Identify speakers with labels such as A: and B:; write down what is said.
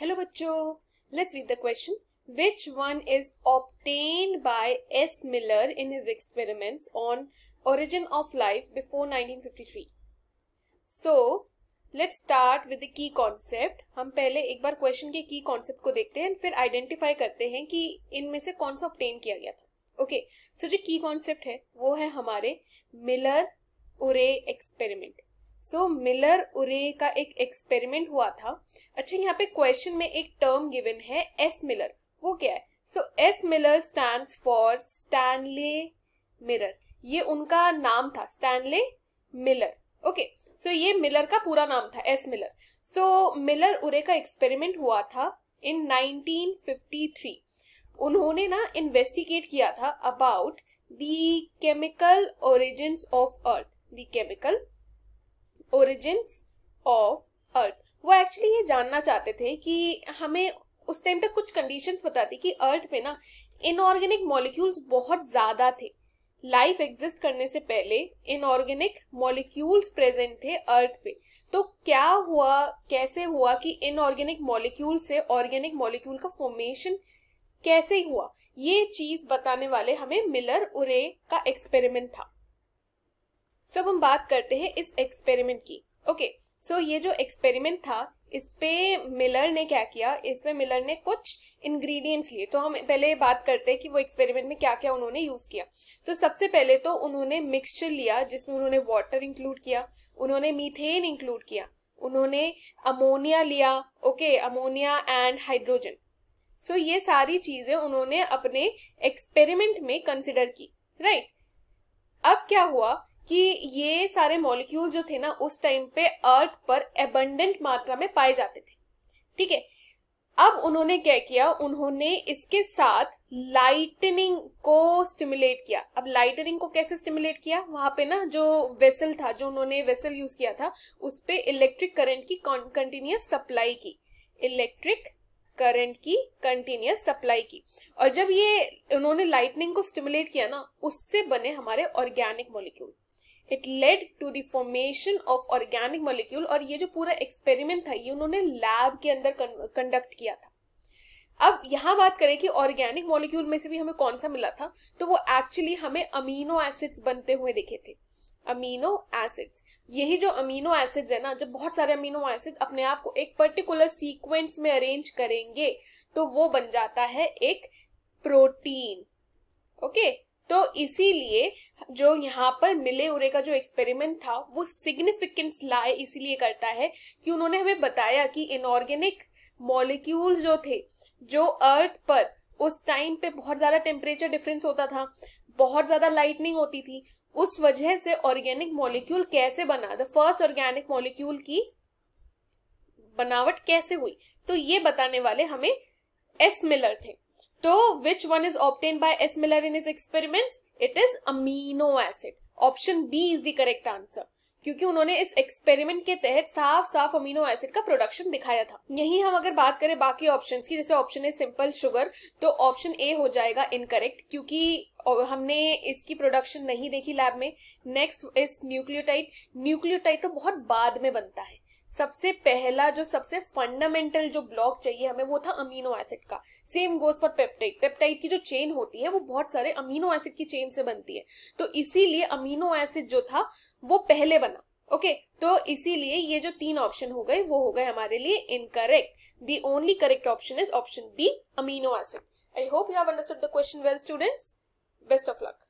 A: Hello बच्चों let's read the question which one is obtained by S Miller in his experiments on origin of life before 1953 so let's start with the की concept हम पहले एक बार question के की concept को देखते हैं फिर आइडेंटिफाई करते हैं कि इनमें से कौन सा ऑप्टेन किया गया था ओके okay, सो so जो की कॉन्सेप्ट है वो है हमारे मिलर उरे एक्सपेरिमेंट सो मिलर उरे का एक एक्सपेरिमेंट हुआ था अच्छा यहाँ पे क्वेश्चन में एक टर्म गिवन है एस मिलर वो क्या है so S Miller stand for Stanley Miller ये उनका नाम था स्टैनले मिलर ओके सो ये मिलर का पूरा नाम था एस मिलर सो मिलर उरे का एक्सपेरिमेंट हुआ था इन 1953 उन्होंने ना इन्वेस्टिगेट किया था about the chemical origin of earth the chemical origins of earth वो एक्चुअली ये जानना चाहते थे कि हमें उस टाइम तक कुछ कंडीशंस बताती कि अर्थ पे ना इनऑर्गेनिक मॉलिक्यूल्स बहुत ज़्यादा थे लाइफ एग्जिस्ट करने से पहले इनऑर्गेनिक मॉलिक्यूल्स प्रेजेंट थे अर्थ पे तो क्या हुआ कैसे हुआ कि इनऑर्गेनिक मॉलिक्यूल से ऑर्गेनिक मॉलिक्यूल का फॉर्मेशन कैसे हुआ ये चीज बताने वाले हमें मिलर उरे का एक्सपेरिमेंट था सो अब हम बात करते हैं इस एक्सपेरिमेंट की ओके okay, सो so ये जो एक्सपेरिमेंट था इस पे मिलर ने क्या किया इसमें मिलर ने कुछ इंग्रेडिएंट्स लिए तो हम पहले बात करते हैं कि वो एक्सपेरिमेंट में क्या क्या उन्होंने यूज किया तो सबसे पहले तो उन्होंने मिक्सचर लिया जिसमें उन्होंने वाटर इंक्लूड किया उन्होंने मीथेन इंक्लूड किया उन्होंने अमोनिया लिया okay ammonia and hydrogen so ये सारी चीजें उन्होंने अपने एक्सपेरिमेंट में कंसिडर की राइट right? अब क्या हुआ कि ये सारे मॉलिक्यूल्स जो थे ना उस टाइम पे अर्थ पर एबंडेंट मात्रा में पाए जाते थे ठीक है अब उन्होंने क्या किया उन्होंने इसके साथ लाइटनिंग को स्टिमुलेट किया अब लाइटनिंग को कैसे स्टिमुलेट किया वहां पे ना जो वेसल था जो उन्होंने वेसल यूज किया था उस पर इलेक्ट्रिक करंट की कंटिन्यूस सप्लाई की इलेक्ट्रिक करंट की कंटिन्यूस सप्लाई की और जब ये उन्होंने लाइटनिंग को स्टिमुलेट किया ना उससे बने हमारे organic molecule it led to the formation of organic molecule और ये जो पूरा एक्सपेरिमेंट था ये उन्होंने लैब के अंदर कंडक्ट किया था अब यहाँ बात करें कि ऑर्गेनिक मॉलिक्यूल में से भी हमें कौन सा मिला था तो वो एक्चुअली हमें अमीनो एसिड्स बनते हुए दिखे थे अमीनो एसिड्स यही जो अमीनो एसिड्स है ना जब बहुत सारे अमीनो एसिड अपने आप को एक पर्टिकुलर सीक्वेंस में अरेंज करेंगे तो वो बन जाता है एक प्रोटीन ओके okay? तो इसीलिए जो यहाँ पर मिले उरे का जो एक्सपेरिमेंट था वो सिग्निफिकेंस लाए इसीलिए करता है कि उन्होंने हमें बताया कि इनऑर्गेनिक मॉलिक्यूल जो थे जो अर्थ पर उस टाइम पे बहुत ज़्यादा टेम्परेचर डिफरेंस होता था बहुत ज़्यादा लाइटनिंग होती थी उस वजह से ऑर्गेनिक मॉलिक्यूल कैसे बना द फर्स्ट ऑर्गेनिक मॉलिक्यूल की बनावट कैसे हुई तो ये बताने वाले हमें एस मिलर थे तो which one is obtained by S Miller in his experiments it is amino acid option B is the correct answer क्योंकि उन्होंने इस एक्सपेरिमेंट के तहत साफ साफ अमीनो एसिड का प्रोडक्शन दिखाया था यही हम अगर बात करें बाकी ऑप्शन की जैसे ऑप्शन है सिंपल शुगर तो ऑप्शन ए हो जाएगा इनकरेक्ट क्योंकि हमने इसकी प्रोडक्शन नहीं देखी लैब में नेक्स्ट इस न्यूक्लियोटाइड न्यूक्लियोटाइड तो बहुत बाद में बनता है सबसे पहला जो सबसे फंडामेंटल जो ब्लॉक चाहिए हमें वो था अमीनो एसिड का same goes for peptide peptide की जो चेन होती है वो बहुत सारे अमीनो एसिड की चेन से बनती है तो इसीलिए अमीनो एसिड जो था वो पहले बना ओके okay, तो इसीलिए ये जो तीन ऑप्शन हो गए वो हो गए हमारे लिए incorrect the only correct option is option B amino acid I hope you have understood the question well students best of luck